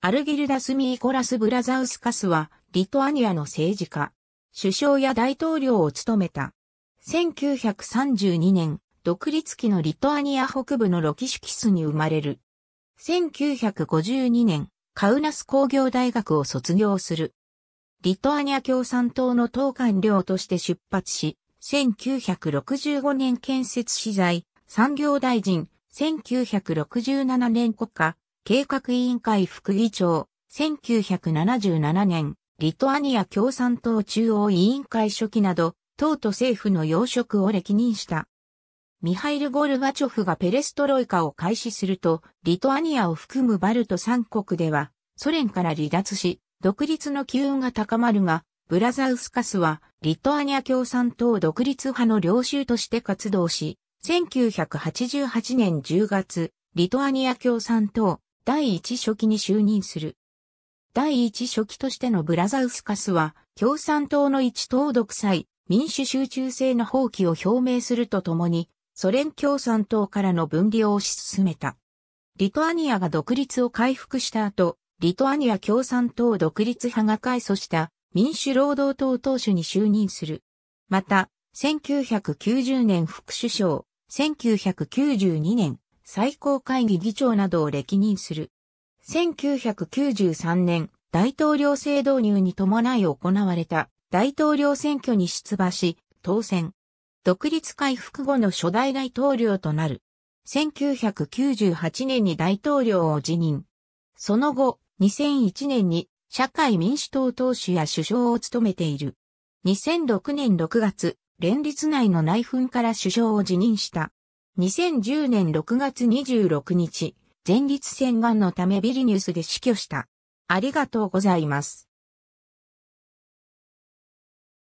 アルギルダス・ミーコラス・ブラザウスカスは、リトアニアの政治家、首相や大統領を務めた。1932年、独立期のリトアニア北部のロキシュキスに生まれる。1952年、カウナス工業大学を卒業する。リトアニア共産党の党官僚として出発し、1965年建設資材、産業大臣、1967年国家、計画委員会副議長、1977年、リトアニア共産党中央委員会初期など、党と政府の要職を歴任した。ミハイル・ゴルバチョフがペレストロイカを開始すると、リトアニアを含むバルト3国では、ソ連から離脱し、独立の機運が高まるが、ブラザウスカスは、リトアニア共産党独立派の領袖として活動し、1988年10月、リトアニア共産党第一書記に就任する。第一書記としてのブラザウスカスは、共産党の一党独裁、民主集中制の放棄を表明するとともに、ソ連共産党からの分離を推し進めた。リトアニアが独立を回復した後、リトアニア共産党独立派が改組した民主労働党党首に就任する。また、1990年副首相、1992年最高会議議長などを歴任する。1993年、大統領制導入に伴い行われた大統領選挙に出馬し、当選。独立回復後の初代大統領となる。1998年に大統領を辞任。その後、2001年に社会民主党党首や首相を務めている。2006年6月、連立内の内紛から首相を辞任した。2010年6月26日、前立腺がんのためビリニュースで死去した。ありがとうございます。